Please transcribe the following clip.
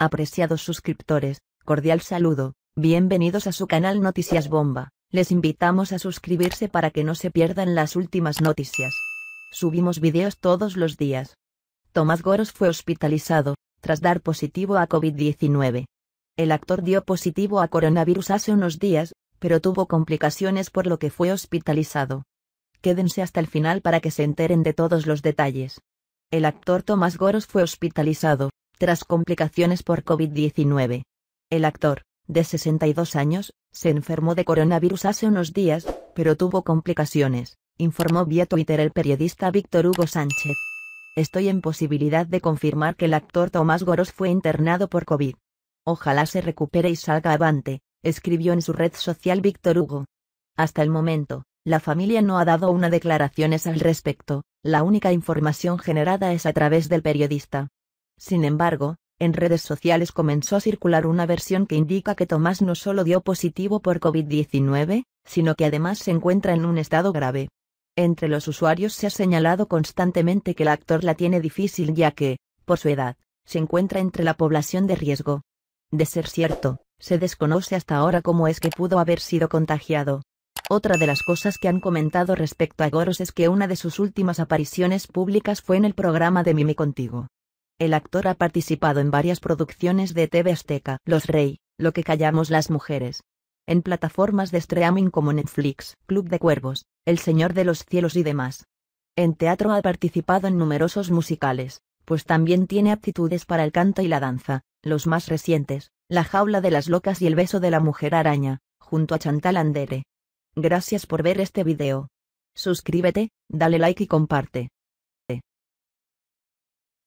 Apreciados suscriptores, cordial saludo, bienvenidos a su canal Noticias Bomba, les invitamos a suscribirse para que no se pierdan las últimas noticias. Subimos videos todos los días. Tomás Goros fue hospitalizado, tras dar positivo a COVID-19. El actor dio positivo a coronavirus hace unos días, pero tuvo complicaciones por lo que fue hospitalizado. Quédense hasta el final para que se enteren de todos los detalles. El actor Tomás Goros fue hospitalizado, tras complicaciones por COVID-19. El actor, de 62 años, se enfermó de coronavirus hace unos días, pero tuvo complicaciones, informó vía Twitter el periodista Víctor Hugo Sánchez. Estoy en posibilidad de confirmar que el actor Tomás Goros fue internado por COVID. Ojalá se recupere y salga avante, escribió en su red social Víctor Hugo. Hasta el momento, la familia no ha dado una declaraciones al respecto, la única información generada es a través del periodista. Sin embargo, en redes sociales comenzó a circular una versión que indica que Tomás no solo dio positivo por COVID-19, sino que además se encuentra en un estado grave. Entre los usuarios se ha señalado constantemente que el actor la tiene difícil ya que, por su edad, se encuentra entre la población de riesgo. De ser cierto, se desconoce hasta ahora cómo es que pudo haber sido contagiado. Otra de las cosas que han comentado respecto a Goros es que una de sus últimas apariciones públicas fue en el programa de Mimi Contigo. El actor ha participado en varias producciones de TV Azteca, Los Rey, Lo que callamos las mujeres. En plataformas de streaming como Netflix, Club de Cuervos, El Señor de los Cielos y demás. En teatro ha participado en numerosos musicales, pues también tiene aptitudes para el canto y la danza, los más recientes, La jaula de las locas y El beso de la mujer araña, junto a Chantal Andere. Gracias por ver este video. Suscríbete, dale like y comparte.